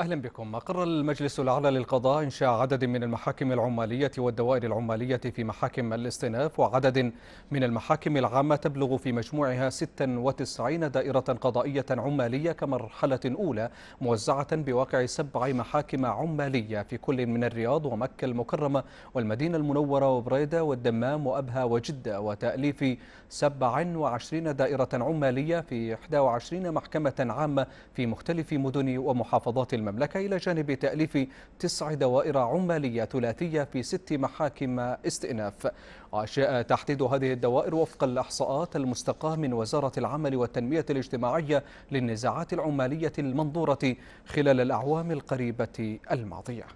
أهلا بكم أقر المجلس الأعلى للقضاء إنشاء عدد من المحاكم العمالية والدوائر العمالية في محاكم الاستئناف وعدد من المحاكم العامة تبلغ في مجموعها 96 دائرة قضائية عمالية كمرحلة أولى موزعة بواقع سبع محاكم عمالية في كل من الرياض ومكة المكرمة والمدينة المنورة وبريدة والدمام وأبها وجدة وتأليف 27 دائرة عمالية في 21 محكمة عامة في مختلف مدن ومحافظات المملكة المملكة إلى جانب تأليف تسع دوائر عمالية ثلاثية في ست محاكم استئناف وجاء تحديد هذه الدوائر وفق الإحصاءات المستقاة من وزارة العمل والتنمية الاجتماعية للنزاعات العمالية المنظورة خلال الأعوام القريبة الماضية